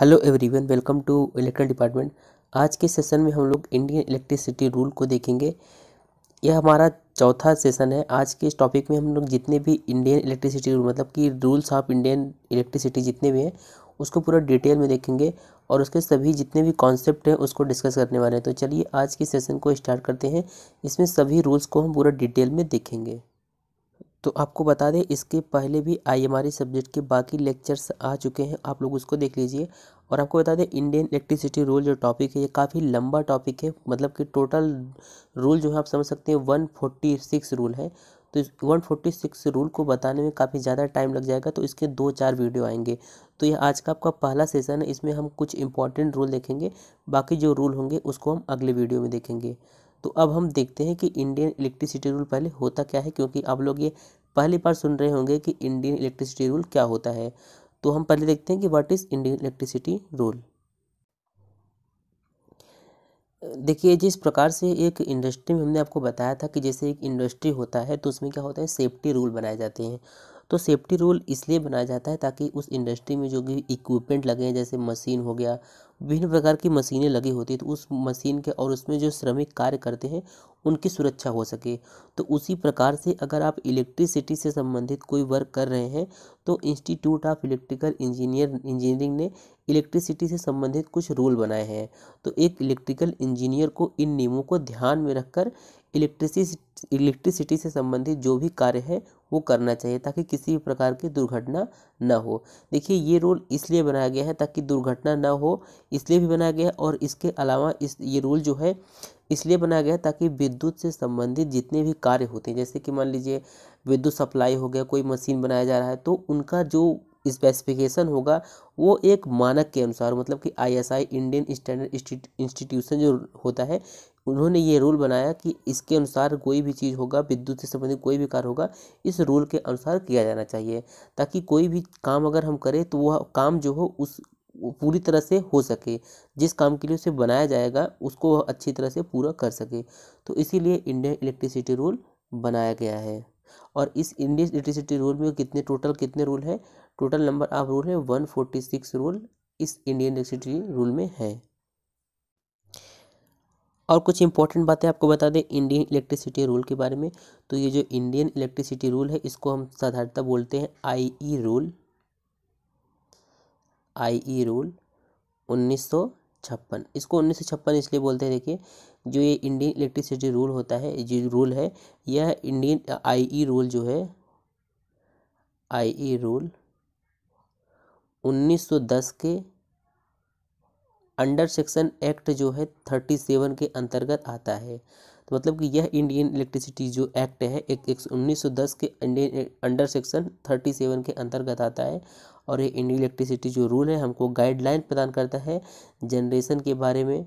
hello everyone welcome to electrical department आज के session में हम लोग इंडियन इलेक्ट्रिसिटी रूल को देखेंगे यह हमारा चौथा सेशन है आज के इस टॉपिक में हम लोग जितने भी इंडियन इलेक्ट्रिसिटी रूल मतलब कि रूल्स ऑफ इंडियन इलेक्ट्रिसिटी जितने भी हैं उसको पूरा डिटेल में देखेंगे और उसके सभी जितने भी कॉन्सेप्ट हैं उसको डिस्कस करने वाले हैं तो चलिए आज के सेशन को स्टार्ट करते हैं इसमें सभी रूल्स को हम पूरा डिटेल में देखेंगे तो आपको बता दें इसके पहले भी आईएमआरई सब्जेक्ट के बाकी लेक्चर्स आ चुके हैं आप लोग उसको देख लीजिए और आपको बता दें इंडियन इलेक्ट्रिसिटी रूल जो टॉपिक है ये काफ़ी लंबा टॉपिक है मतलब कि टोटल रूल जो है आप समझ सकते हैं वन फोर्टी सिक्स रूल है तो इस वन फोर्टी सिक्स रूल को बताने में काफ़ी ज़्यादा टाइम लग जाएगा तो इसके दो चार वीडियो आएंगे तो ये आज का आपका पहला सेशन है इसमें हम कुछ इंपॉर्टेंट रूल देखेंगे बाकी जो रूल होंगे उसको हम अगले वीडियो में देखेंगे तो अब हम देखते हैं कि इंडियन इलेक्ट्रिसिटी रूल पहले होता क्या है क्योंकि आप लोग ये पहली बार सुन रहे होंगे कि इंडियन इलेक्ट्रिसिटी रूल क्या होता है तो हम पहले देखते हैं कि what is Indian electricity rule देखिए जिस प्रकार से एक इंडस्ट्री में हमने आपको बताया था कि जैसे एक इंडस्ट्री होता है तो उसमें क्या होता है सेफ्टी रूल बनाए जाते हैं तो सेफ्टी रूल इसलिए बनाया जाता है ताकि उस इंडस्ट्री में जो भी इक्विपमेंट लगे जैसे मशीन हो गया विभिन्न प्रकार की मशीनें लगी होती है तो उस मशीन के और उसमें जो श्रमिक कार्य करते हैं उनकी सुरक्षा हो सके तो उसी प्रकार से अगर आप इलेक्ट्रिसिटी से संबंधित कोई वर्क कर रहे हैं तो institute of electrical engineer engineering ने इलेक्ट्रिसिटी से संबंधित कुछ रूल बनाए हैं तो एक इलेक्ट्रिकल इंजीनियर को इन नियमों को ध्यान में रखकर इलेक्ट्रिसिटी इलेक्ट्रिसिटी से संबंधित जो भी कार्य है वो करना चाहिए ताकि किसी भी प्रकार की दुर्घटना ना हो देखिए ये रूल इसलिए बनाया गया है ताकि दुर्घटना ना हो इसलिए भी बनाया गया है और इसके अलावा इस ये रूल जो है इसलिए बनाया गया है ताकि विद्युत से संबंधित जितने भी कार्य होते हैं जैसे कि मान लीजिए विद्युत सप्लाई हो गया कोई मशीन बनाया जा रहा है तो उनका जो स्पेसिफिकेशन होगा वो एक मानक के अनुसार मतलब कि आईएसआई इंडियन स्टैंडर्ड इंस्टीट्यूशन जो होता है उन्होंने ये रूल बनाया कि इसके अनुसार कोई भी चीज़ होगा विद्युत से संबंधित कोई भी कार्य होगा इस रूल के अनुसार किया जाना चाहिए ताकि कोई भी काम अगर हम करें तो वह काम जो हो उस पूरी तरह से हो सके जिस काम के लिए उसे बनाया जाएगा उसको वह अच्छी तरह से पूरा कर सके तो इसीलिए इंडियन इलेक्ट्रिसिटी रूल बनाया गया है और इस इंडियन इलेक्ट्रिसिटी रूल में कितने टोटल कितने रूल हैं टोटल नंबर ऑफ रूल है वन फोर्टी सिक्स रूल इस इंडियन इलेक्ट्रिसिटी रूल में है और कुछ इंपॉर्टेंट बातें आपको बता दें इंडियन इलेक्ट्रिसिटी रूल के बारे में तो ये जो इंडियन इलेक्ट्रिसिटी रूल है इसको हम साधारणतः बोलते हैं आई ई रूल आई ई रूल उन्नीस छप्पन इसको उन्नीस सौ छप्पन इसलिए बोलते हैं देखिए जो ये इंडियन इलेक्ट्रिसिटी रूल होता है जो रूल है यह इंडियन आई ई रूल जो है आई ई रूल 1910 के अंडर सेक्शन एक्ट जो है थर्टी सेवन के अंतर्गत आता है तो मतलब कि यह इंडियन इलेक्ट्रिसिटी जो एक्ट है एक एक उन्नीस सौ दस के Indian under section thirty seven के अंतर्गत आता है और ये इंडियन इलेक्ट्रिसिटी जो रूल है हमको गाइडलाइन प्रदान करता है जनरेशन के बारे में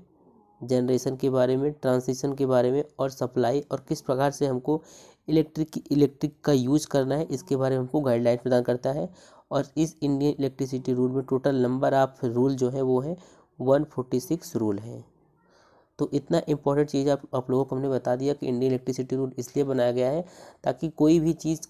जनरेशन के बारे में ट्रांसिशन के बारे में और सप्लाई और किस प्रकार से हमको इलेक्ट्रिक इलेक्ट्रिक का यूज करना है इसके बारे में हमको गाइडलाइन प्रदान करता है और इस इंडियन इलेक्ट्रिसिटी रूल में टोटल नंबर ऑफ रूल जो है वो है वन फोर्टी सिक्स रूल है तो इतना इम्पोर्टेंट चीज़ आप आप लोगों को हमने बता दिया कि इंडियन इलेक्ट्रिसिटी रूल इसलिए बनाया गया है ताकि कोई भी चीज़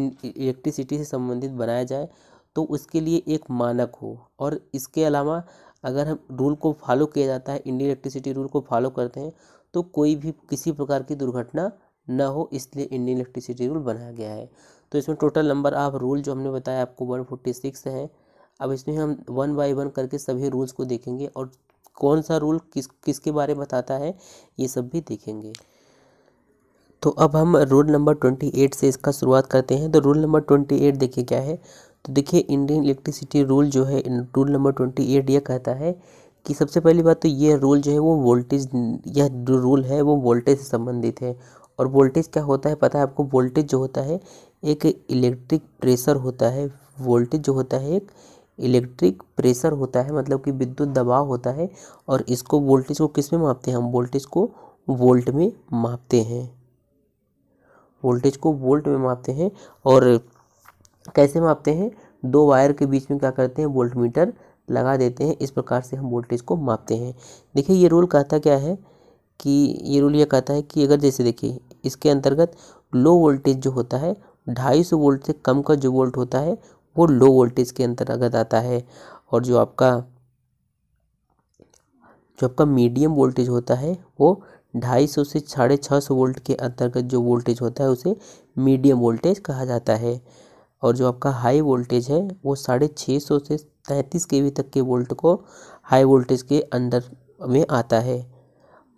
इलेक्ट्रिसिटी से संबंधित बनाया जाए तो उसके लिए एक मानक हो और इसके अलावा अगर हम रूल को फॉलो किया जाता है इंडियन इलेक्ट्रिसिटी रूल को फॉलो करते हैं तो कोई भी किसी प्रकार की दुर्घटना न हो इसलिए इंडियन इलेक्ट्रिसिटी रूल बनाया गया है तो इसमें टोटल नंबर ऑफ रूल जो हमने बताया आपको वन फोर्टी सिक्स हैं अब इसमें हम वन बाय वन करके सभी रूल्स को देखेंगे और कौन सा रूल किस किसके बारे में बताता है ये सब भी देखेंगे तो अब हम रूल नंबर ट्वेंटी एट से इसका शुरुआत करते हैं तो रूल नंबर ट्वेंटी एट देखिए क्या है तो देखिए इंडियन इलेक्ट्रिसिटी रूल जो है रूल नंबर ट्वेंटी एट यह कहता है कि सबसे पहली बात तो ये रूल जो है वो वोल्टेज यह जो रूल है वो वोल्टेज से संबंधित है और वोल्टेज क्या होता है पता है आपको वोल्टेज जो होता है एक इलेक्ट्रिक प्रेशर होता है वोल्टेज जो होता है एक इलेक्ट्रिक प्रेशर होता है मतलब कि विद्युत दबाव होता है और इसको वोल्टेज को किस में मापते हैं हम वोल्टेज को वोल्ट में मापते हैं वोल्टेज को वोल्ट में मापते हैं और कैसे मापते हैं दो वायर के बीच में क्या करते हैं वोल्ट मीटर लगा देते हैं इस प्रकार से हम वोल्टेज को मापते हैं देखिए ये रूल कहता क्या है कि ये रूल ये कहता है कि अगर जैसे देखिए इसके अंतर्गत लो वोल्टेज जो होता है ढाई सौ वोल्ट से कम का जो वोल्ट होता है वो लो वोल्टेज के अंतर्गत आता है और जो आपका जो आपका मीडियम वोल्टेज होता है वो ढाई सौ से साढ़े छः सौ वोल्ट के अंतर्गत जो वोल्टेज होता है उसे मीडियम वोल्टेज कहा जाता है और जो आपका हाई वोल्टेज है वो साढ़े छः सौ से तैंतीस के वी तक के वोल्ट को हाई वोल्टेज के अंदर में आता है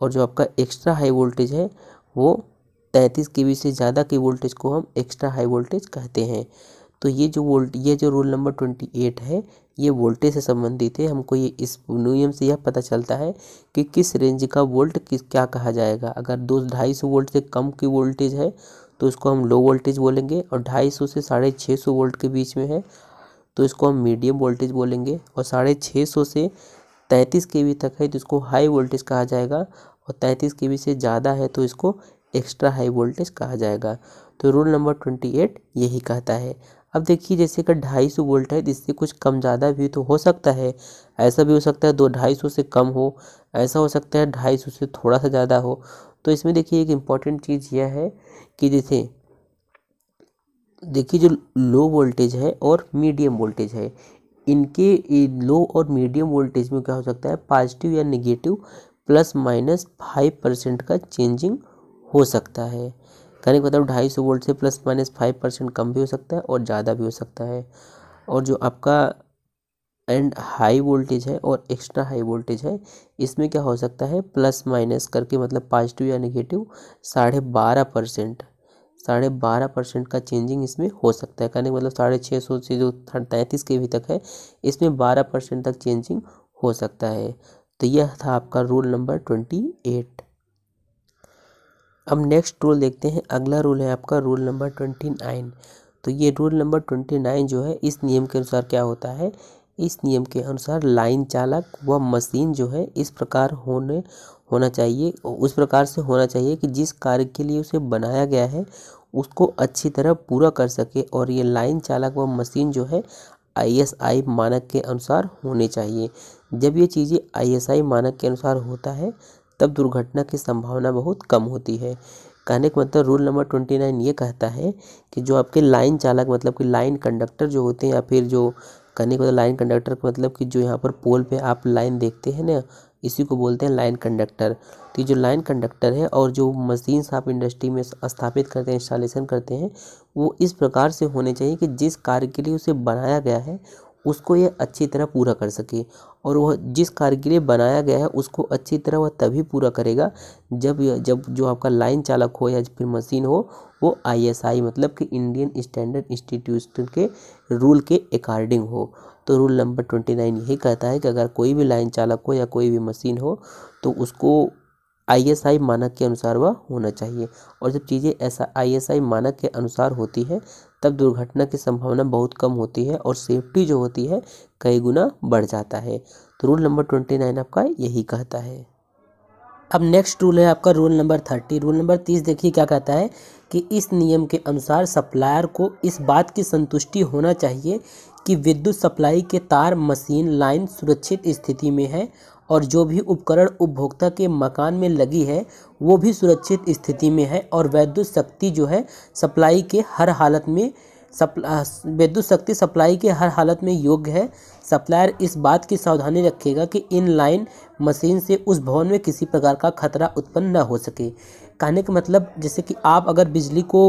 और जो आपका एक्स्ट्रा हाई वोल्टेज है वो तैंतीस के वी से ज़्यादा के वोल्टेज को हम एक्स्ट्रा हाई वोल्टेज कहते हैं तो ये जो वोल्ट ये जो रूल नंबर ट्वेंटी एट है ये वोल्टेज से संबंधित है हमको ये इस नियम से यह पता चलता है कि किस रेंज का वोल्ट किस क्या कहा जाएगा अगर दो ढाई सौ वोल्ट से कम की वोल्टेज है तो इसको हम लो वोल्टेज बोलेंगे और ढाई सौ से साढ़े छः सौ वोल्ट के बीच में है तो इसको हम मीडियम वोल्टेज बोलेंगे और साढ़े छः सौ से तैंतीस के वी तक है तो इसको हाई वोल्टेज कहा जाएगा और तैंतीस के वी से ज़्यादा है तो इसको एक्स्ट्रा हाई वोल्टेज कहा जाएगा तो रूल नंबर ट्वेंटी एट यही कहता है अब देखिए जैसे अगर ढाई सौ वोल्ट है इससे कुछ कम ज़्यादा भी तो हो सकता है ऐसा भी हो सकता है दो ढाई सौ से कम हो ऐसा हो सकता है ढाई सौ से थोड़ा सा ज़्यादा हो तो इसमें देखिए एक इम्पॉर्टेंट चीज़ यह है कि जैसे देखिए जो लो वोल्टेज है और मीडियम वोल्टेज है इनके लो और मीडियम वोल्टेज में क्या हो सकता है पॉजिटिव या negative plus minus five percent का चेंजिंग हो सकता है कहने यानी मतलब ढाई सौ वोल्ट से प्लस माइनस फाइव परसेंट कम भी हो सकता है और ज़्यादा भी हो सकता है और जो आपका एंड हाई वोल्टेज है और एक्स्ट्रा हाई वोल्टेज है इसमें क्या हो सकता है प्लस माइनस करके मतलब पॉजिटिव या निगेटिव साढ़े बारह परसेंट साढ़े बारह परसेंट का चेंजिंग इसमें हो सकता है कहने मतलब साढ़े छः सौ से जो तैंतीस के भी तक है इसमें बारह परसेंट तक चेंजिंग हो सकता है तो यह था आपका रूल नंबर ट्वेंटी एट अब नेक्स्ट रूल देखते हैं अगला रूल है आपका रूल नंबर ट्वेंटी नाइन तो ये रूल नंबर ट्वेंटी नाइन जो है इस नियम के अनुसार क्या होता है इस नियम के अनुसार लाइन चालक व मशीन जो है इस प्रकार होने होना चाहिए उस प्रकार से होना चाहिए कि जिस कार्य के लिए उसे बनाया गया है उसको अच्छी तरह पूरा कर सके और ये लाइन चालक व मशीन जो है आईएसआई मानक के अनुसार होने चाहिए जब ये चीज़ें आईएसआई मानक के अनुसार होता है तब दुर्घटना की संभावना बहुत कम होती है कहने का मतलब रूल नंबर ट्वेंटी नाइन ये कहता है कि जो आपके लाइन चालक मतलब कि लाइन कंडक्टर जो होते हैं या फिर जो कहने का मतलब लाइन कंडक्टर का मतलब कि जो यहाँ पर पोल पे आप लाइन देखते हैं ना इसी को बोलते हैं लाइन कंडक्टर तो जो लाइन कंडक्टर है और जो मशीन्स आप इंडस्ट्री में स्थापित करते हैं इंस्टॉलेशन करते हैं वो इस प्रकार से होने चाहिए कि जिस कार्य के लिए उसे बनाया गया है उसको यह अच्छी तरह पूरा कर सके और वह जिस कार्य के लिए बनाया गया है उसको अच्छी तरह वह तभी पूरा करेगा जब जब जो आपका लाइन चालक हो या फिर मशीन हो वो आईएसआई मतलब कि इंडियन स्टैंडर्ड इंस्टीट्यूशन के रूल के अकॉर्डिंग हो तो रूल नंबर ट्वेंटी नाइन यही कहता है कि अगर कोई भी लाइन चालक हो या कोई भी मशीन हो तो उसको आईएसआई मानक के अनुसार वह होना चाहिए और जब चीज़ें ऐसा आईएसआई मानक के अनुसार होती है तब दुर्घटना की संभावना बहुत कम होती है और सेफ्टी जो होती है कई गुना बढ़ जाता है तो रूल नंबर ट्वेंटी नाइन आपका यही कहता है अब नेक्स्ट रूल है आपका rule number thirty rule number तीस देखिए क्या कहता है कि इस नियम के अनुसार सप्लायर को इस बात की संतुष्टि होना चाहिए कि विद्युत सप्लाई के तार मशीन लाइन सुरक्षित स्थिति में है और जो भी उपकरण उपभोक्ता के मकान में लगी है वो भी सुरक्षित स्थिति में है और वैद्युत शक्ति जो है सप्लाई के हर हालत में सप्ला वैद्युत शक्ति सप्लाई के हर हालत में योग्य है सप्लायर इस बात की सावधानी रखेगा कि इन लाइन मशीन से उस भवन में किसी प्रकार का खतरा उत्पन्न न हो सके कहने का मतलब जैसे कि आप अगर बिजली को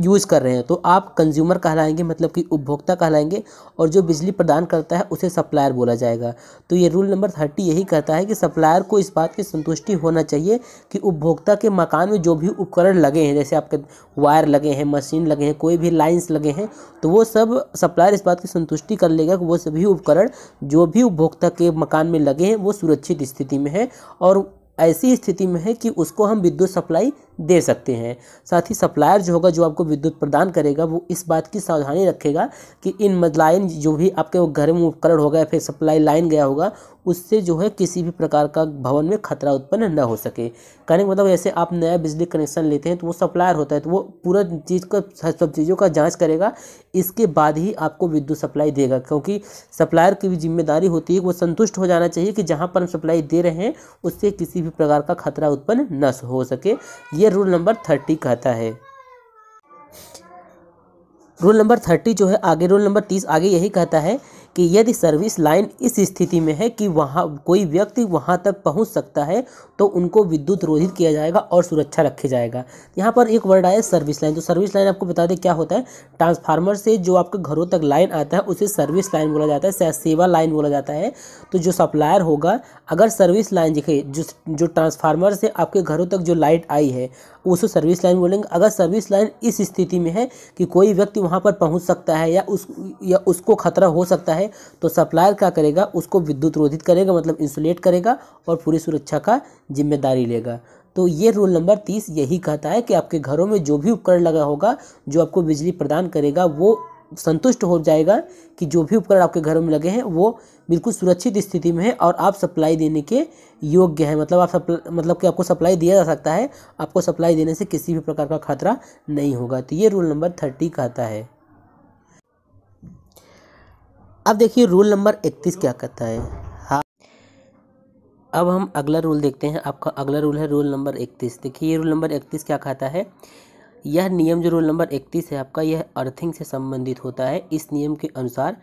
यूज़ कर रहे हैं तो आप कंज्यूमर कहलाएंगे मतलब कि उपभोक्ता कहलाएंगे और जो बिजली प्रदान करता है उसे सप्लायर बोला जाएगा तो ये रूल नंबर थर्टी यही कहता है कि सप्लायर को इस बात की संतुष्टि होना चाहिए कि उपभोक्ता के मकान में जो भी उपकरण लगे हैं जैसे आपके वायर लगे हैं मशीन लगे हैं कोई भी लाइन्स लगे हैं तो वो सब सप्लायर इस बात की संतुष्टि कर लेगा कि वो सभी उपकरण जो भी उपभोक्ता के मकान में लगे हैं वो सुरक्षित स्थिति में है और ऐसी स्थिति में है कि उसको हम विद्युत सप्लाई दे सकते हैं साथ ही सप्लायर जो होगा जो आपको विद्युत प्रदान करेगा वो इस बात की सावधानी रखेगा कि इन लाइन जो भी आपके वो घर में उपकरण होगा या फिर सप्लाई लाइन गया होगा उससे जो है किसी भी प्रकार का भवन में खतरा उत्पन्न न हो सके कहने का मतलब जैसे आप नया बिजली कनेक्शन लेते हैं तो वो सप्लायर होता है तो वो पूरा चीज़ का सब चीज़ों का जाँच करेगा इसके बाद ही आपको विद्युत सप्लाई देगा क्योंकि सप्लायर की भी जिम्मेदारी होती है वो संतुष्ट हो जाना चाहिए कि जहाँ पर हम सप्लाई दे रहे हैं उससे किसी भी प्रकार का खतरा उत्पन्न न हो सके ये ये रूल नंबर थर्टी कहता है रूल नंबर थर्टी जो है आगे रूल नंबर तीस आगे यही कहता है कि यदि सर्विस लाइन इस स्थिति में है कि वहाँ कोई व्यक्ति वहाँ तक पहुँच सकता है तो उनको विद्युत रोधित किया जाएगा और सुरक्षा रखे जाएगा यहाँ पर एक वर्ड आया सर्विस लाइन तो सर्विस लाइन आपको बता दें क्या होता है ट्रांसफार्मर से जो आपके घरों तक लाइन आता है उसे सर्विस लाइन बोला जाता है सेवा लाइन बोला जाता है तो जो सप्लायर होगा अगर सर्विस लाइन देखिए जो जो ट्रांसफार्मर से आपके घरों तक जो लाइट आई है उसे सर्विस लाइन बोलेंगे अगर सर्विस लाइन इस स्थिति में है कि कोई व्यक्ति वहाँ पर पहुँच सकता है या उस या उसको खतरा हो सकता है तो सप्लायर क्या करेगा उसको विद्युत रोधित करेगा मतलब इंसुलेट करेगा और पूरी सुरक्षा का जिम्मेदारी लेगा तो ये रूल नंबर तीस यही कहता है कि आपके घरों में जो भी उपकरण लगा होगा जो आपको बिजली प्रदान करेगा वो संतुष्ट हो जाएगा कि जो भी उपकरण आपके घर में लगे हैं वो बिल्कुल सुरक्षित स्थिति में है और आप सप्लाई देने के योग्य हैं मतलब आप सप्ल मतलब कि आपको सप्लाई दिया जा सकता है आपको सप्लाई देने से किसी भी प्रकार का खतरा नहीं होगा तो ये रूल नंबर थर्टी कहता है अब देखिए रूल नंबर इकतीस क्या कहता है हाँ अब हम अगला रूल देखते हैं आपका अगला रूल है रूल नंबर इकतीस देखिए ये रूल नंबर इकतीस क्या कहता है यह नियम जो रूल नंबर इकतीस है आपका यह अर्थिंग से संबंधित होता है इस नियम के अनुसार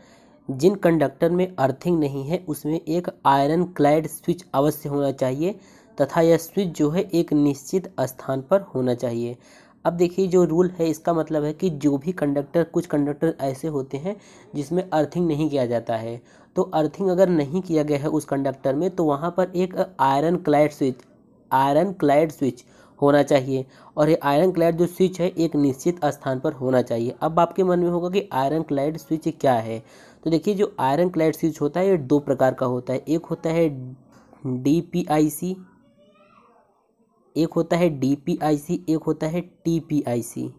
जिन कंडक्टर में अर्थिंग नहीं है उसमें एक आयरन क्लैड स्विच अवश्य होना चाहिए तथा यह स्विच जो है एक निश्चित स्थान पर होना चाहिए अब देखिए जो रूल है इसका मतलब है कि जो भी कंडक्टर कुछ कंडक्टर ऐसे होते हैं जिसमें अर्थिंग नहीं किया जाता है तो अर्थिंग अगर नहीं किया गया है उस कंडक्टर में तो वहाँ पर एक iron clad switch iron clad switch होना चाहिए और ये आयरन क्लाइड जो स्विच है एक निश्चित स्थान पर होना चाहिए अब आपके मन में होगा कि आयरन क्लाइड स्विच क्या है तो देखिए जो आयरन क्लाइड स्विच होता है ये दो प्रकार का होता है एक होता है डी पी आई सी एक होता है डी पी आई सी एक होता है T P I C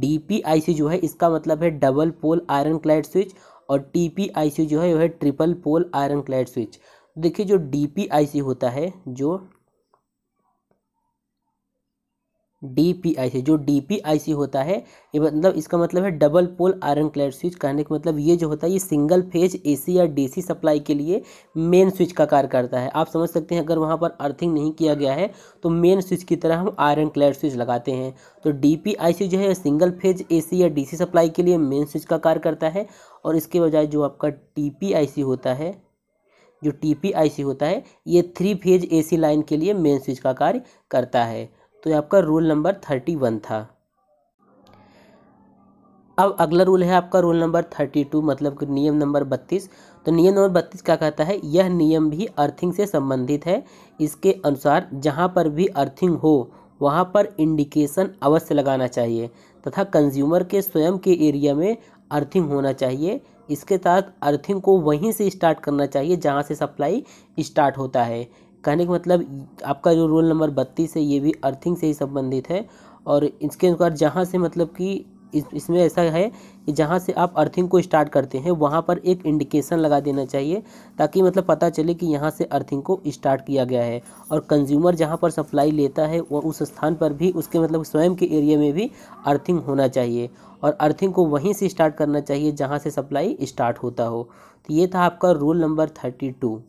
D P I C जो है इसका मतलब है double pole iron clad switch और टीपीआईसी जो है वह triple pole iron clad switch देखिए जो डी पी आई सी होता है जो डी पी आई सी जो डी पी आई सी होता है ये मतलब इसका मतलब है double pole iron clad switch कहने का मतलब ये जो होता है ये सिंगल फेज एसी या डीसी सप्लाई के लिए मेन स्विच का कार्य करता है आप समझ सकते हैं अगर वहाँ पर अर्थिंग नहीं किया गया है तो मेन स्विच की तरह हम आयरन क्लैड स्विच लगाते हैं तो डी पी आई सी जो है सिंगल फेज ए सी या डी सी सप्लाई के लिए मेन स्विच का कार्य करता है और इसके बजाय जो आपका टी पी आई सी होता है जो टी पी आई सी होता है ये three phase A C line के लिए मेन स्विच का कार्य करता है तो ये आपका रूल नंबर थर्टी वन था अब अगला रूल है आपका रूल नंबर थर्टी टू मतलब कि नियम नंबर बत्तीस तो नियम नंबर बत्तीस क्या कहता है यह नियम भी अर्थिंग से संबंधित है इसके अनुसार जहाँ पर भी अर्थिंग हो वहाँ पर इंडिकेशन अवश्य लगाना चाहिए तथा कंज्यूमर के स्वयं के एरिया में अर्थिंग होना चाहिए इसके साथ अर्थिंग को वहीं से स्टार्ट करना चाहिए जहाँ से सप्लाई स्टार्ट होता है कहने का मतलब आपका जो रोल नंबर बत्तीस है ये भी अर्थिंग से ही संबंधित है और इसके अनुसार जहाँ से मतलब कि इस इसमें ऐसा है कि जहाँ से आप अर्थिंग को स्टार्ट करते हैं वहाँ पर एक इंडिकेशन लगा देना चाहिए ताकि मतलब पता चले कि यहाँ से अर्थिंग को स्टार्ट किया गया है और कंज्यूमर जहाँ पर सप्लाई लेता है वह उस स्थान पर भी उसके मतलब स्वयं के एरिया में भी अर्थिंग होना चाहिए और अर्थिंग को वहीं से स्टार्ट करना चाहिए जहाँ से सप्लाई स्टार्ट होता हो तो ये था आपका रूल नंबर थर्टी टू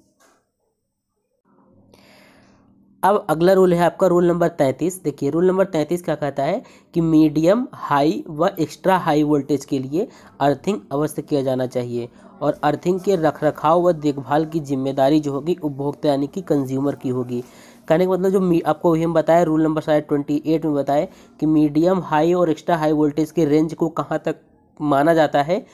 अब अगला रूल है आपका रूल नंबर तैंतीस देखिए रूल नंबर तैंतीस क्या कहता है कि मीडियम हाई व एक्स्ट्रा हाई वोल्टेज के लिए अर्थिंग अवश्य किया जाना चाहिए और अर्थिंग के रखरखाव व देखभाल की जिम्मेदारी जो होगी उपभोक्ता यानी कि कंज्यूमर की होगी कहने का मतलब जो आपको हम बताया रूल नंबर शायद ट्वेंटी एट में बताए कि मीडियम हाई और एक्स्ट्रा हाई वोल्टेज के रेंज को कहाँ तक माना जाता है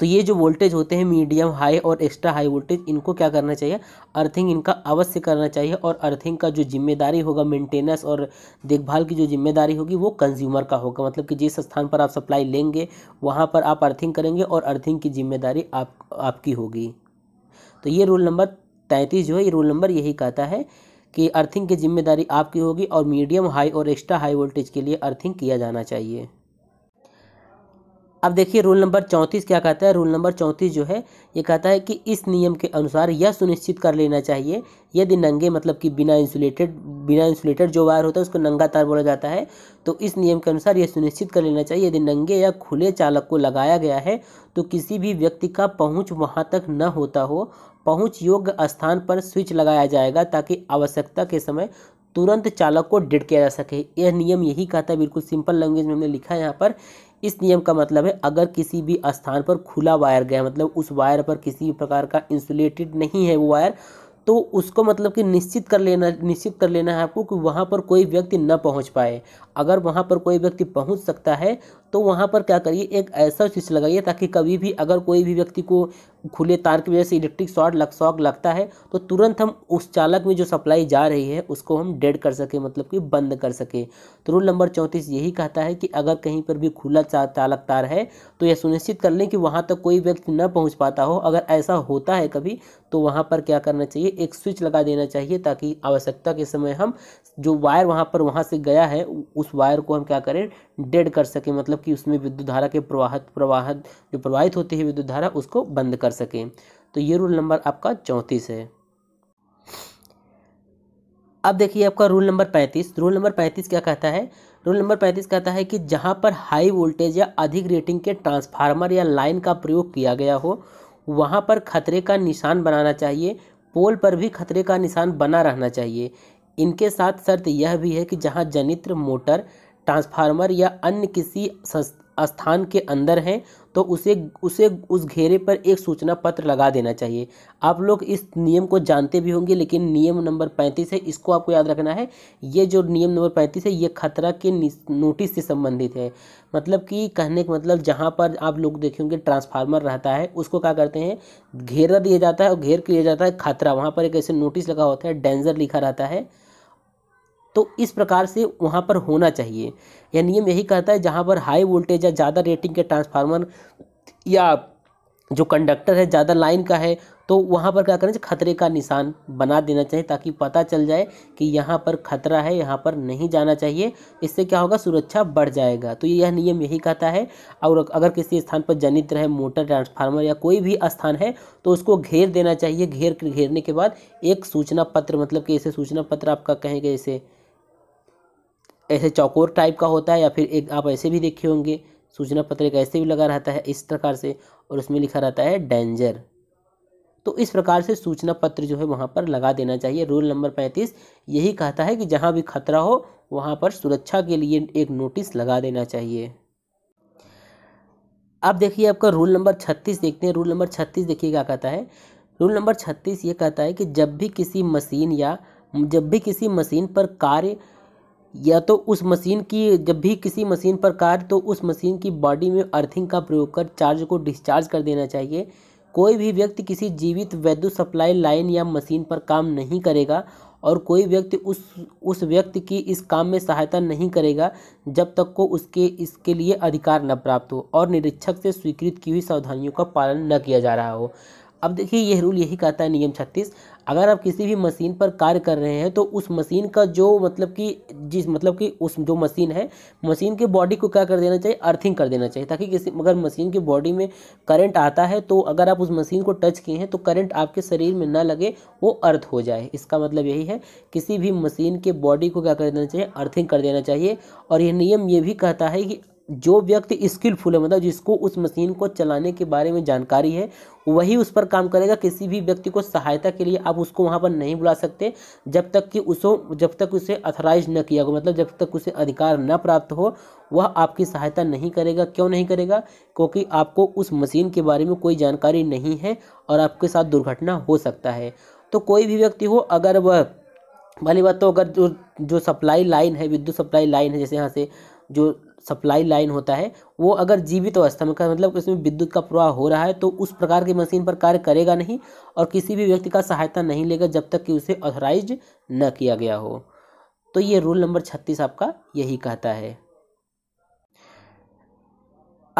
तो ये जो वोल्टेज होते हैं मीडियम हाई और एक्स्ट्रा हाई वोल्टेज इनको क्या करना चाहिए अर्थिंग इनका अवश्य करना चाहिए और अर्थिंग का जो जिम्मेदारी होगा मेंटेनेंस और देखभाल की जो जिम्मेदारी होगी वो कंज्यूमर का होगा मतलब कि जिस स्थान पर आप सप्लाई लेंगे वहाँ पर आप अर्थिंग करेंगे और अर्थिंग की जिम्मेदारी आप आपकी होगी तो ये रूल नंबर तैंतीस जो है ये रूल नंबर यही कहता है कि अर्थिंग की जिम्मेदारी आपकी होगी और मीडियम हाई और एक्स्ट्रा हाई वोल्टेज के लिए अर्थिंग किया जाना चाहिए अब देखिए रूल नंबर चौंतीस क्या कहता है रूल नंबर चौंतीस जो है ये कहता है कि इस नियम के अनुसार यह सुनिश्चित कर लेना चाहिए यदि नंगे मतलब कि बिना इंसुलेटेड बिना इंसुलेटेड जो वायर होता है उसको नंगा तार बोला जाता है तो इस नियम के अनुसार यह सुनिश्चित कर लेना चाहिए यदि नंगे या खुले चालक को लगाया गया है तो किसी भी व्यक्ति का पहुँच वहाँ तक न होता हो पहुँच योग्य स्थान पर स्विच लगाया जाएगा ताकि आवश्यकता के समय तुरंत चालक को डेड किया जा सके यह नियम यही कहता है बिल्कुल सिंपल लैंग्वेज में हमने लिखा है यहाँ पर इस नियम का मतलब है अगर किसी भी स्थान पर खुला वायर गया मतलब उस वायर पर किसी भी प्रकार का इंसुलेटेड नहीं है वो वायर तो उसको मतलब कि निश्चित कर लेना निश्चित कर लेना है आपको कि वहाँ पर कोई व्यक्ति न पहुँच पाए अगर वहाँ पर कोई व्यक्ति पहुँच सकता है तो वहाँ पर क्या करिए एक ऐसा स्विच लगाइए ताकि कभी भी अगर कोई भी व्यक्ति को खुले तार की वजह से इलेक्ट्रिक शॉर्ट लग शॉक लगता है तो तुरंत हम उस चालक में जो सप्लाई जा रही है उसको हम डेड कर सकें मतलब कि बंद कर सकें तो रूल नंबर चौंतीस यही कहता है कि अगर कहीं पर भी खुला चालक तार है तो यह सुनिश्चित कर लें कि वहाँ तक कोई व्यक्ति न पहुँच पाता हो अगर ऐसा होता है कभी तो वहाँ पर क्या करना चाहिए एक स्विच लगा देना चाहिए ताकि आवश्यकता के समय हम जो वायर वहाँ पर वहाँ से गया है उस वायर को हम क्या करें डेड कर सकें मतलब कि उसमें विद्युत धारा के प्रवाहित प्रवाहित जो प्रवाहित होती है विद्युत धारा उसको बंद कर सकें तो ये रूल नंबर आपका चौंतीस है अब देखिए आपका रूल नंबर पैंतीस रूल नंबर पैंतीस क्या कहता है रूल नंबर पैंतीस कहता है कि जहाँ पर हाई वोल्टेज या अधिक रेटिंग के ट्रांसफार्मर या लाइन का प्रयोग किया गया हो वहाँ पर खतरे का निशान बनाना चाहिए पोल पर भी खतरे का निशान बना रहना चाहिए इनके साथ शर्त यह भी है कि जहां जनित्र मोटर ट्रांसफार्मर या अन्य किसी स्थान के अंदर हैं तो उसे उसे उस घेरे पर एक सूचना पत्र लगा देना चाहिए आप लोग इस नियम को जानते भी होंगे लेकिन नियम नंबर पैंतीस है इसको आपको याद रखना है ये जो नियम नंबर पैंतीस है ये खतरा के नोटिस से संबंधित है मतलब कि कहने का मतलब जहाँ पर आप लोग देखेंगे ट्रांसफार्मर रहता है उसको क्या करते हैं घेरा दिया जाता है और घेर किया जाता है खतरा वहाँ पर एक ऐसे नोटिस लगा होता है डेंजर लिखा रहता है तो इस प्रकार से वहाँ पर होना चाहिए यह नियम यही कहता है जहाँ पर हाई वोल्टेज या ज़्यादा रेटिंग के ट्रांसफार्मर या जो कंडक्टर है ज़्यादा लाइन का है तो वहाँ पर क्या करना चाहिए खतरे का निशान बना देना चाहिए ताकि पता चल जाए कि यहाँ पर खतरा है यहाँ पर नहीं जाना चाहिए इससे क्या होगा सुरक्षा बढ़ जाएगा तो यह नियम यही कहता है और अगर किसी स्थान पर जनित्र है मोटर ट्रांसफार्मर या कोई भी स्थान है तो उसको घेर देना चाहिए घेर घेरने के बाद एक सूचना पत्र मतलब कि ऐसे सूचना पत्र आपका कहेंगे इसे ऐसे चौकोर टाइप का होता है या फिर एक आप ऐसे भी देखे होंगे सूचना पत्र एक ऐसे भी लगा रहता है इस प्रकार से और उसमें लिखा रहता है डेंजर तो इस प्रकार से सूचना पत्र जो है वहाँ पर लगा देना चाहिए रूल नंबर पैंतीस यही कहता है कि जहाँ भी खतरा हो वहाँ पर सुरक्षा के लिए एक नोटिस लगा देना चाहिए अब देखिए आपका रूल नंबर छत्तीस देखते हैं रूल नंबर छत्तीस देखिए क्या कहता है रूल नंबर छत्तीस ये कहता है कि जब भी किसी मशीन या जब भी किसी मशीन पर कार्य या तो उस मशीन की जब भी किसी मशीन पर कार्य तो उस मशीन की बॉडी में अर्थिंग का प्रयोग कर चार्ज को डिस्चार्ज कर देना चाहिए कोई भी व्यक्ति किसी जीवित वैद्युत सप्लाई लाइन या मशीन पर काम नहीं करेगा और कोई व्यक्ति उस उस व्यक्ति की इस काम में सहायता नहीं करेगा जब तक को उसके इसके लिए अधिकार न प्राप्त हो और निरीक्षक से स्वीकृत की हुई सावधानियों का पालन न किया जा रहा हो अब देखिए यह रूल यही कहता है नियम छत्तीस अगर आप किसी भी मशीन पर कार्य कर रहे हैं तो उस मशीन का जो मतलब कि जिस मतलब कि उस जो मशीन है मशीन के बॉडी को क्या कर देना चाहिए अर्थिंग कर देना चाहिए ताकि किसी अगर मशीन की बॉडी में करंट आता है तो अगर आप उस मशीन को टच किए हैं तो करंट आपके शरीर में ना लगे वो अर्थ हो जाए इसका मतलब यही है किसी भी मशीन के बॉडी को क्या कर देना चाहिए अर्थिंग कर देना चाहिए और यह नियम ये भी कहता है कि जो व्यक्ति स्किलफुल है मतलब जिसको उस मशीन को चलाने के बारे में जानकारी है वही उस पर काम करेगा किसी भी व्यक्ति को सहायता के लिए आप उसको वहाँ पर नहीं बुला सकते जब तक कि उसको जब तक उसे अथराइज न किया हो मतलब जब तक उसे अधिकार न प्राप्त हो वह आपकी सहायता नहीं करेगा क्यों नहीं करेगा क्योंकि आपको उस मशीन के बारे में कोई जानकारी नहीं है और आपके साथ दुर्घटना हो सकता है तो कोई भी व्यक्ति हो अगर वह भली बात तो अगर जो जो सप्लाई लाइन है विद्युत सप्लाई लाइन है जैसे यहाँ से जो सप्लाई लाइन होता है वो अगर जीवित तो अवस्था में का मतलब उसमें विद्युत का प्रवाह हो रहा है तो उस प्रकार की मशीन पर कार्य करेगा नहीं और किसी भी व्यक्ति का सहायता नहीं लेगा जब तक कि उसे ऑथराइज न किया गया हो तो ये रूल नंबर छत्तीस आपका यही कहता है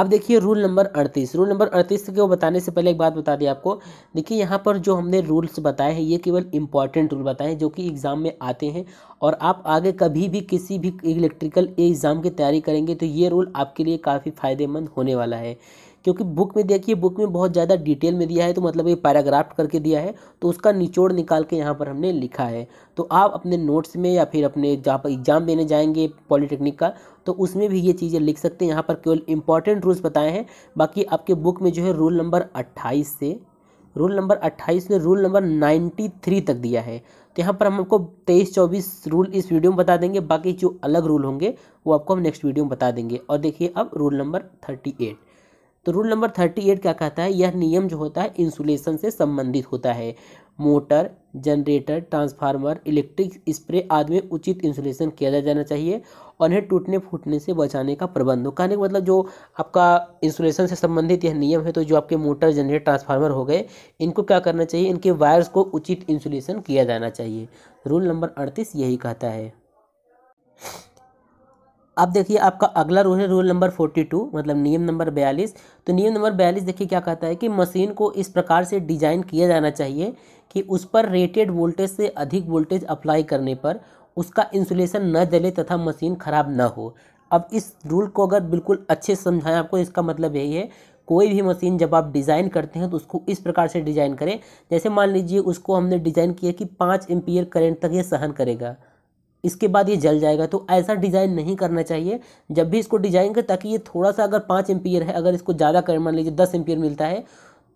अब देखिए रूल नंबर अड़तीस रूल नंबर अड़तीस वो बताने से पहले एक बात बता दी आपको देखिए यहाँ पर जो हमने रूल्स बताए हैं ये केवल इंपॉर्टेंट रूल बताए हैं जो कि एग्ज़ाम में आते हैं और आप आगे कभी भी किसी भी इलेक्ट्रिकल एग्ज़ाम की तैयारी करेंगे तो ये रूल आपके लिए काफ़ी फ़ायदेमंद होने वाला है क्योंकि बुक में देखिए बुक में बहुत ज़्यादा डिटेल में दिया है तो मतलब ये पैराग्राफ करके दिया है तो उसका निचोड़ निकाल के यहाँ पर हमने लिखा है तो आप अपने नोट्स में या फिर अपने जहाँ पर एग्ज़ाम देने जाएंगे पॉलिटेक्निक का तो उसमें भी ये चीज़ें लिख सकते हैं यहाँ पर केवल इंपॉर्टेंट रूल्स बताए हैं बाकी आपके बुक में जो है रूल नंबर अट्ठाईस से रूल नंबर अट्ठाईस में रूल नंबर नाइन्टी थ्री तक दिया है तो यहाँ पर हम आपको तेईस चौबीस रूल इस वीडियो में बता देंगे बाकी जो अलग रूल होंगे वो आपको हम नेक्स्ट वीडियो में बता देंगे और देखिए अब रूल नंबर थर्टी एट तो रूल नंबर थर्टी एट क्या कहता है यह नियम जो होता है इंसुलेशन से संबंधित होता है motor generator transformer electric spray आदि में उचित इंसुलेशन किया जाना चाहिए और इन्हें टूटने फूटने से बचाने का प्रबंध हो कहने का मतलब जो आपका इंसुलेशन से संबंधित यह नियम है तो जो आपके मोटर जनरेटर ट्रांसफार्मर हो गए इनको क्या करना चाहिए इनके वायर्स को उचित इंसुलेशन किया जाना चाहिए रूल नंबर अड़तीस यही कहता है अब देखिए आपका अगला रूल है रूल नंबर फोर्टी टू मतलब नियम नंबर बयालीस तो नियम नंबर बयालीस देखिए क्या कहता है कि मशीन को इस प्रकार से डिजाइन किया जाना चाहिए कि उस पर रेटेड वोल्टेज से अधिक वोल्टेज अप्लाई करने पर उसका इंसुलेशन न जले तथा मशीन खराब न हो अब इस रूल को अगर बिल्कुल अच्छे से समझाएं आपको इसका मतलब यही है कोई भी मशीन जब आप डिज़ाइन करते हैं तो उसको इस प्रकार से डिज़ाइन करें जैसे मान लीजिए उसको हमने डिज़ाइन किया कि पाँच एम्पियर करेंट तक ये सहन करेगा इसके बाद ये जल जाएगा तो ऐसा डिज़ाइन नहीं करना चाहिए जब भी इसको डिज़ाइन कर ताकि ये थोड़ा सा अगर पाँच एम्पियर है अगर इसको ज़्यादा कर मान लीजिए दस एम्पियर मिलता है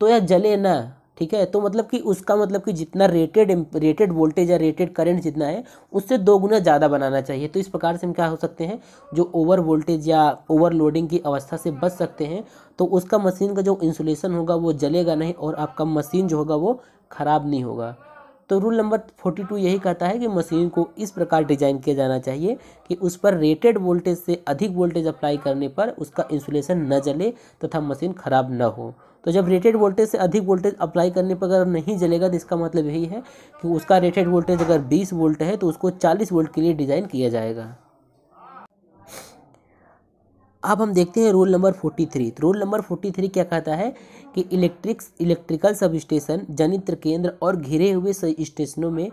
तो यह जले ना ठीक है तो मतलब कि उसका मतलब कि जितना रेटेड रेटेड वोल्टेज या रेटेड करंट जितना है उससे दो गुना ज़्यादा बनाना चाहिए तो इस प्रकार से हम क्या हो सकते हैं जो ओवर वोल्टेज या ओवरलोडिंग की अवस्था से बच सकते हैं तो उसका मशीन का जो इंसुलेशन होगा वो जलेगा नहीं और आपका मशीन जो होगा वो ख़राब नहीं होगा तो रूल नंबर फोर्टी टू यही कहता है कि मशीन को इस प्रकार डिजाइन किया जाना चाहिए कि उस पर रेटेड वोल्टेज से अधिक वोल्टेज अप्लाई करने पर उसका इंसुलेशन न जले तथा मशीन खराब न हो तो जब रेटेड वोल्टेज से अधिक वोल्टेज अप्लाई करने पर अगर नहीं जलेगा तो इसका मतलब यही है कि उसका रेटेड वोल्टेज अगर बीस वोल्ट है तो उसको चालीस वोल्ट के लिए डिज़ाइन किया जाएगा अब हम देखते हैं रूल नंबर फोर्टी थ्री तो रूल नंबर फोर्टी थ्री क्या कहता है कि इलेक्ट्रिक्स इलेक्ट्रिकल सब स्टेशन जनित्र केंद्र और घिरे हुए स्टेशनों में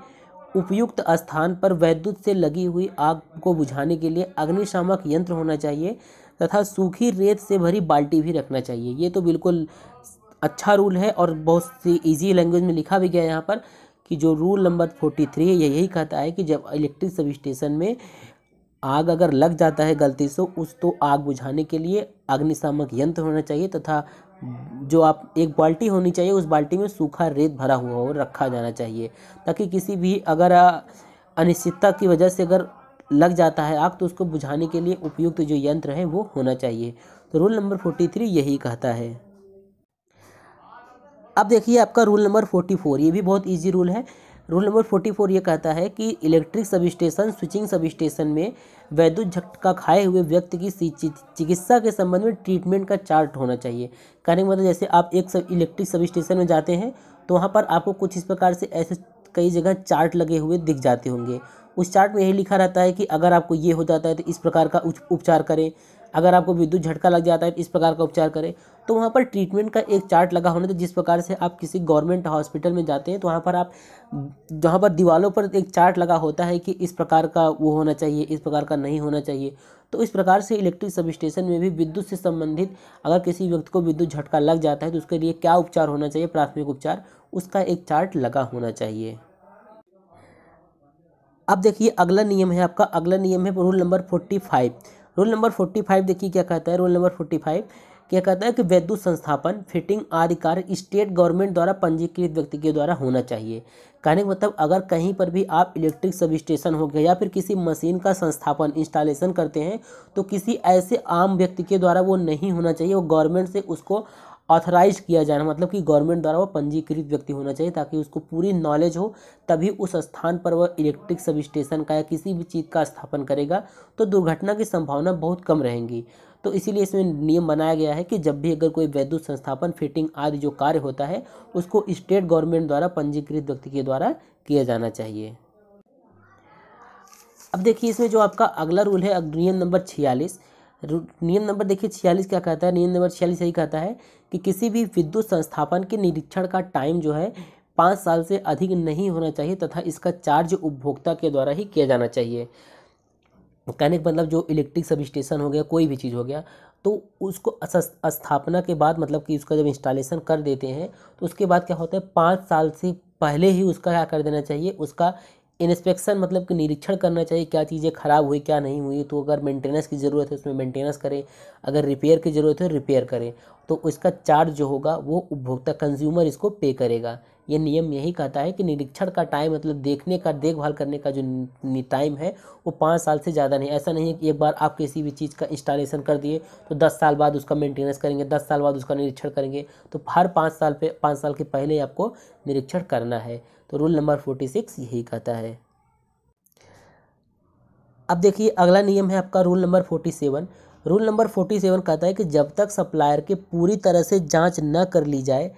उपयुक्त स्थान पर वैद्युत से लगी हुई आग को बुझाने के लिए अग्निशामक यंत्र होना चाहिए तथा सूखी रेत से भरी बाल्टी भी रखना चाहिए ये तो बिल्कुल अच्छा रूल है और बहुत सी ईजी लैंग्वेज में लिखा भी गया है यहाँ पर कि जो रूल नंबर फोर्टी थ्री है यही कहता है कि जब इलेक्ट्रिक सब स्टेशन में आग अगर लग जाता है गलती से उस तो आग बुझाने के लिए अग्निशामक यंत्र होना चाहिए तथा जो आप एक बाल्टी होनी चाहिए उस बाल्टी में सूखा रेत भरा हुआ हो रखा जाना चाहिए ताकि किसी भी अगर अनिश्चितता की वजह से अगर लग जाता है आग तो उसको बुझाने के लिए उपयुक्त जो यंत्र है वो होना चाहिए तो रूल नंबर फोर्टी थ्री यही कहता है अब देखिए आपका रूल नंबर फोर्टी फोर ये भी बहुत ईजी रूल है रूल नंबर फोर्टी फोर ये कहता है कि electric sub station switching sub station में वैद्युत झटका खाए हुए व्यक्ति की चिकित्सा के संबंध में ट्रीटमेंट का चार्ट होना चाहिए कहने का मतलब जैसे आप एक सब इलेक्ट्रिक सब स्टेशन में जाते हैं तो वहाँ पर आपको कुछ इस प्रकार से ऐसे कई जगह चार्ट लगे हुए दिख जाते होंगे उस चार्ट में यही लिखा रहता है कि अगर आपको ये हो जाता है तो इस प्रकार का उपचार करें अगर आपको विद्युत झटका लग जाता है तो इस प्रकार का उपचार करें तो वहाँ पर ट्रीटमेंट का एक चार्ट लगा होना चाहिए जिस प्रकार से आप किसी गवर्नमेंट हॉस्पिटल में जाते हैं तो वहाँ पर आप जहाँ पर दीवारों पर एक चार्ट लगा होता है कि इस प्रकार का वो होना चाहिए इस प्रकार का नहीं होना चाहिए तो इस प्रकार से इलेक्ट्रिक सब स्टेशन में भी विद्युत से संबंधित अगर किसी व्यक्ति को विद्युत झटका लग जाता है तो उसके लिए क्या उपचार होना चाहिए प्राथमिक उपचार उसका एक चार्ट लगा होना चाहिए अब देखिए अगला नियम है आपका अगला नियम है rule number forty five rule number forty five देखिए क्या कहता है रूल नंबर फोर्टी फाइव क्या कहता है कि वैद्युत संस्थापन फिटिंग आदि कार्य स्टेट गवर्नमेंट द्वारा पंजीकृत व्यक्ति के द्वारा होना चाहिए कहने का मतलब अगर कहीं पर भी आप इलेक्ट्रिक सब स्टेशन हो गया या फिर किसी मशीन का संस्थापन इंस्टॉलेशन करते हैं तो किसी ऐसे आम व्यक्ति के द्वारा वो नहीं होना चाहिए वो गवर्नमेंट से उसको ऑथराइज किया जाना मतलब कि गवर्नमेंट द्वारा वो पंजीकृत व्यक्ति होना चाहिए ताकि उसको पूरी नॉलेज हो तभी उस स्थान पर वह इलेक्ट्रिक सब स्टेशन का या किसी भी चीज़ का स्थापन करेगा तो दुर्घटना की संभावना बहुत कम रहेंगी तो इसीलिए इसमें नियम बनाया गया है कि जब भी अगर कोई वैद्युत संस्थापन फिटिंग आदि जो कार्य होता है उसको स्टेट गवर्नमेंट द्वारा पंजीकृत व्यक्ति के द्वारा किया जाना चाहिए अब देखिए इसमें जो आपका अगला रूल है नियम नंबर छियालीस नियम नंबर देखिए छियालीस क्या कहता है नियम नंबर छियालीस यही कहता है कि किसी भी विद्युत संस्थापन के निरीक्षण का टाइम जो है पाँच साल से अधिक नहीं होना चाहिए तथा इसका चार्ज उपभोक्ता के द्वारा ही किया जाना चाहिए कहने का मतलब जो इलेक्ट्रिक सब स्टेशन हो गया कोई भी चीज़ हो गया तो उसको स्थापना के बाद मतलब कि उसका जब इंस्टॉलेशन कर देते हैं तो उसके बाद क्या होता है पाँच साल से पहले ही उसका क्या कर देना चाहिए उसका इंस्पेक्शन मतलब कि निरीक्षण करना चाहिए क्या चीज़ें ख़राब हुई क्या नहीं हुई तो अगर मेंटेनेंस की ज़रूरत है उसमें मेंटेनेंस करें अगर रिपेयर की ज़रूरत है रिपेयर करें तो उसका चार्ज जो होगा वो उपभोक्ता कंज्यूमर इसको पे करेगा ये नियम यही कहता है कि निरीक्षण का टाइम मतलब देखने का देखभाल करने का जो टाइम है वो पाँच साल से ज़्यादा नहीं ऐसा नहीं है कि एक बार आप किसी भी चीज़ का इंस्टॉलेशन कर दिए तो दस साल बाद उसका मेंटेनेंस करेंगे दस साल बाद उसका निरीक्षण करेंगे तो हर पाँच साल पे पाँच साल के पहले आपको निरीक्षण करना है तो रूल नंबर फोर्टी सिक्स यही कहता है अब देखिए अगला नियम है आपका rule number forty seven rule number forty seven कहता है कि जब तक सप्लायर के पूरी तरह से जांच न कर ली जाए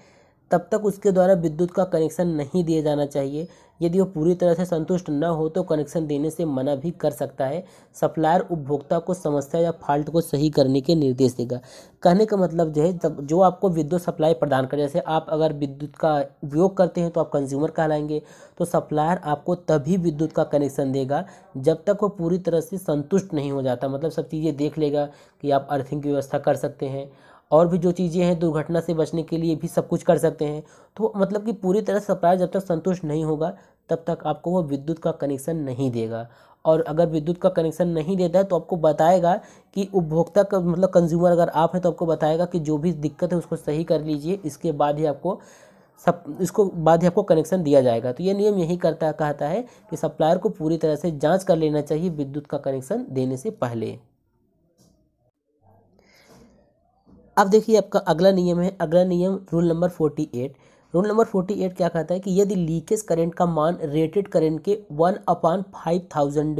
तब तक उसके द्वारा विद्युत का कनेक्शन नहीं दिया जाना चाहिए यदि वो पूरी तरह से संतुष्ट न हो तो कनेक्शन देने से मना भी कर सकता है सप्लायर उपभोक्ता को समस्या या फॉल्ट को सही करने के निर्देश देगा कहने का मतलब जो है जो आपको विद्युत सप्लाई प्रदान करे जैसे आप अगर विद्युत का उपयोग करते हैं तो आप कंज्यूमर कहलाएंगे तो सप्लायर आपको तभी विद्युत का कनेक्शन देगा जब तक वो पूरी तरह से संतुष्ट नहीं हो जाता मतलब सब चीज़ें देख लेगा कि आप अर्थिंग की व्यवस्था कर सकते हैं और भी जो चीज़ें हैं दुर्घटना से बचने के लिए भी सब कुछ कर सकते हैं तो मतलब कि पूरी तरह सप्लायर जब तक संतुष्ट नहीं होगा तब तक आपको वो विद्युत का कनेक्शन नहीं देगा और अगर विद्युत का कनेक्शन नहीं देता है तो आपको बताएगा कि उपभोक्ता का मतलब कंज्यूमर अगर आप हैं तो आपको बताएगा कि जो भी दिक्कत है उसको सही कर लीजिए इसके बाद ही आपको सब इसको बाद ही आपको कनेक्शन दिया जाएगा तो ये नियम यही करता कहता है कि सप्लायर को पूरी तरह से जांच कर लेना चाहिए विद्युत का कनेक्शन देने से पहले अब देखिए आपका अगला नियम है अगला नियम rule number forty eight rule number forty eight क्या कहता है कि यदि लीकेज करंट का मान रेटेड करंट के one upon five thousand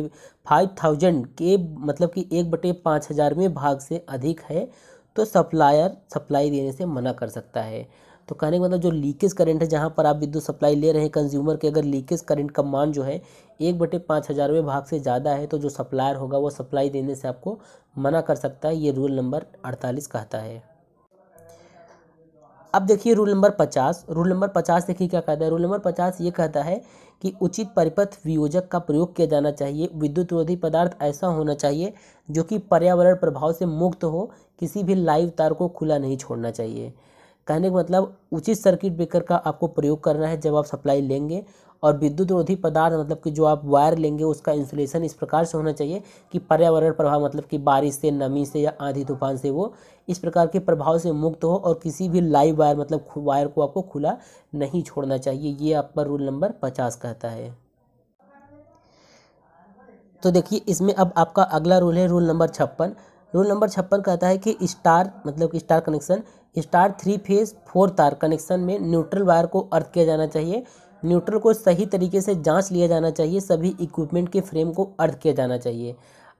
five thousand के मतलब कि एक बटे पाँच हज़ार में भाग से अधिक है तो सप्लायर सप्लाई देने से मना कर सकता है तो कहने का मतलब जो लीकेज करंट है जहाँ पर आप विद्युत सप्लाई ले रहे हैं कंज्यूमर के अगर लीकेज करंट का मान जो है एक बटे पाँच हज़ारवें भाग से ज़्यादा है तो जो सप्लायर होगा वो सप्लाई देने से आपको मना कर सकता है ये रूल नंबर अड़तालीस कहता है अब देखिए रूल नंबर पचास रूल नंबर पचास देखिए क्या कहता है रूल नंबर पचास ये कहता है कि उचित परिपथ वियोजक का प्रयोग किया जाना चाहिए विद्युत विरोधी पदार्थ ऐसा होना चाहिए जो कि पर्यावरण प्रभाव से मुक्त हो किसी भी लाइव तार को खुला नहीं छोड़ना चाहिए कहने का मतलब उचित सर्किट ब्रेकर का आपको प्रयोग करना है जब आप सप्लाई लेंगे और विद्युत रोधी पदार्थ मतलब कि जो आप वायर लेंगे उसका इंसुलेशन इस प्रकार से होना चाहिए कि पर्यावरण प्रभाव मतलब कि बारिश से नमी से या आंधी तूफान से वो इस प्रकार के प्रभाव से मुक्त हो और किसी भी लाइव वायर मतलब वायर को आपको खुला नहीं छोड़ना चाहिए ये आपका रूल नंबर पचास कहता है तो देखिए इसमें अब आपका अगला रूल है रूल नंबर छप्पन रूल नंबर छप्पन कहता है कि स्टार मतलब कि star connection star three phase four तार कनेक्शन में न्यूट्रल वायर को अर्थ किया जाना चाहिए न्यूट्रल को सही तरीके से जांच लिया जाना चाहिए सभी इक्विपमेंट के फ्रेम को अर्थ किया जाना चाहिए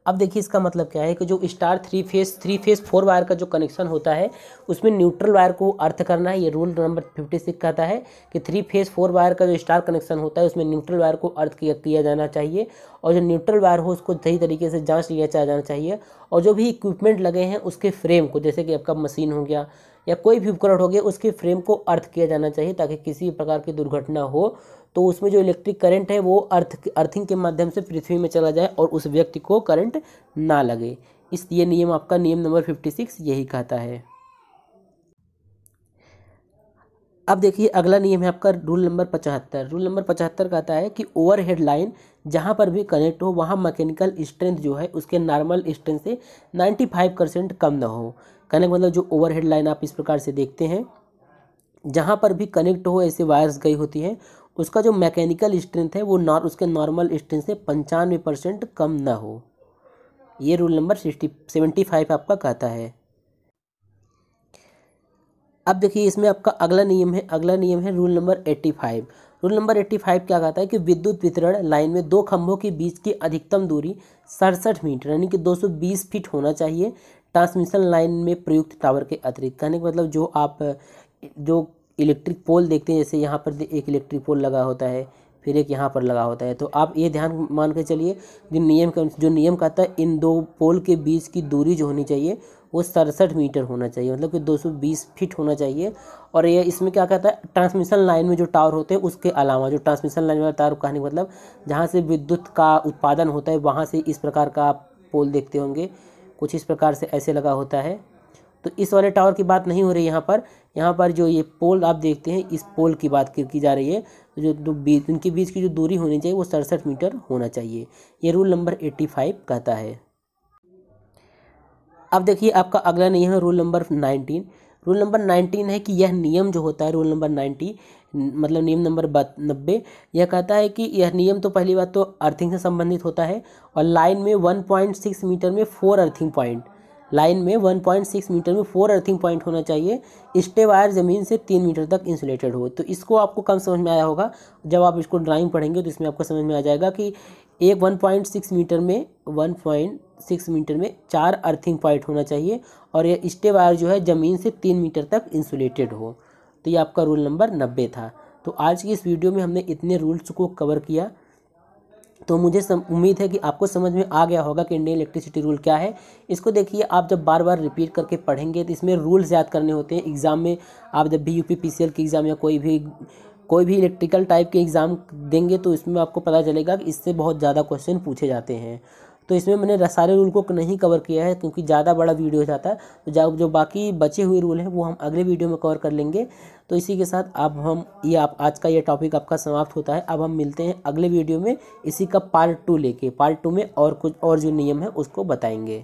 अब देखिए इसका मतलब क्या है कि जो star three phase three phase four wire का जो कनेक्शन होता है उसमें न्यूट्रल वायर को अर्थ करना है ये रूल नंबर फिफ्टी सिक्स कहता है कि थ्री फेस फोर वायर का जो स्टार कनेक्शन होता है उसमें न्यूट्रल वायर को अर्थ किया, जाना चाहिए और जो न्यूट्रल वायर हो उसको सही तरीके से जाँच लिया जाना चाहिए और जो भी इक्विपमेंट लगे हैं उसके फ्रेम को जैसे कि आपका मशीन हो गया या कोई भी उपकरण हो गया उसके फ्रेम को अर्थ किया जाना चाहिए ताकि किसी प्रकार की दुर्घटना हो तो उसमें जो इलेक्ट्रिक करंट है वो अर्थ अर्थिंग के माध्यम से पृथ्वी में चला जाए और उस व्यक्ति को करंट ना लगे इस ये नियम आपका नियम नंबर फिफ्टी सिक्स यही कहता है अब देखिए अगला नियम है आपका रूल नंबर पचहत्तर रूल नंबर पचहत्तर कहता है कि ओवर हेड लाइन जहाँ पर भी कनेक्ट हो वहाँ मैकेनिकल स्ट्रेंथ जो है उसके नॉर्मल स्ट्रेंथ से नाइन्टी फाइव परसेंट कम ना हो कनेक्ट मतलब जो ओवर हेड लाइन आप इस प्रकार से देखते हैं जहाँ पर भी कनेक्ट हो ऐसे वायर्स गई होती हैं उसका जो मैकेनिकल स्ट्रेंथ है वो नॉर उसके नॉर्मल स्ट्रेंथ से पंचानवे परसेंट कम ना हो ये rule number sixty seventy five आपका कहता है अब देखिए इसमें आपका अगला नियम है अगला नियम है rule number eighty five rule number eighty five क्या कहता है कि विद्युत वितरण लाइन में दो खंभों के बीच की अधिकतम दूरी सड़सठ मीटर यानी कि दो सौ बीस फीट होना चाहिए ट्रांसमिशन लाइन में प्रयुक्त टावर के अतिरिक्त कहने का मतलब जो आप जो इलेक्ट्रिक पोल देखते हैं जैसे यहाँ पर एक इलेक्ट्रिक पोल लगा होता है फिर एक यहाँ पर लगा होता है तो आप ये ध्यान मान के चलिए जो नियम का जो नियम कहता है इन दो पोल के बीच की दूरी जो होनी चाहिए वो सड़सठ मीटर होना चाहिए मतलब कि 220 फीट होना चाहिए और ये इसमें क्या कहता है ट्रांसमिशन लाइन में जो टावर होते हैं उसके अलावा जो ट्रांसमिशन लाइन वाला टावर कहने का मतलब जहाँ से विद्युत का उत्पादन होता है वहाँ से इस प्रकार का पोल देखते होंगे कुछ इस प्रकार से ऐसे लगा होता है तो इस वाले टावर की बात नहीं हो रही यहाँ पर यहाँ पर जो ये पोल आप देखते हैं इस पोल की बात की जा रही है जो दो बीच उनके बीच की जो दूरी होनी चाहिए वो सड़सठ मीटर होना चाहिए ये रूल नंबर एट्टी फाइव कहता है अब देखिए आपका अगला नियम है rule number nineteen rule number nineteen है कि यह नियम जो होता है रूल नंबर नाइन्टी मतलब नियम नंबर नब्बे यह कहता है कि यह नियम तो पहली बात तो अर्थिंग से संबंधित होता है और लाइन में वन पॉइंट सिक्स मीटर में फोर अर्थिंग पॉइंट लाइन में 1.6 मीटर में फोर अर्थिंग पॉइंट होना चाहिए स्टे वायर ज़मीन से तीन मीटर तक इंसुलेटेड हो तो इसको आपको कम समझ में आया होगा जब आप इसको ड्राइंग पढ़ेंगे तो इसमें आपको समझ में आ जाएगा कि एक 1.6 मीटर में 1.6 मीटर में चार अर्थिंग पॉइंट होना चाहिए और यह स्टे वायर जो है ज़मीन से तीन मीटर तक इंसुलेटेड हो तो ये आपका रूल नंबर नब्बे था तो आज की इस वीडियो में हमने इतने रूल्स को कवर किया तो मुझे सम, उम्मीद है कि आपको समझ में आ गया होगा कि इंडियन इलेक्ट्रिसिटी रूल क्या है इसको देखिए आप जब बार बार रिपीट करके पढ़ेंगे तो इसमें रूल्स याद करने होते हैं एग्ज़ाम में आप जब भी यूपी पीसीएल के एग्ज़ाम या कोई भी कोई भी इलेक्ट्रिकल टाइप के एग्ज़ाम देंगे तो इसमें आपको पता चलेगा कि इससे बहुत ज़्यादा क्वेश्चन पूछे जाते हैं तो इसमें मैंने सारे रूल को नहीं कवर किया है क्योंकि ज़्यादा बड़ा वीडियो हो जाता है तो जो बाकी बचे हुए रूल हैं वो हम अगले वीडियो में कवर कर लेंगे तो इसी के साथ अब हम ये आप आज का ये टॉपिक आपका समाप्त होता है अब हम मिलते हैं अगले वीडियो में इसी का पार्ट टू लेके पार्ट टू में और कुछ और जो नियम है उसको बताएंगे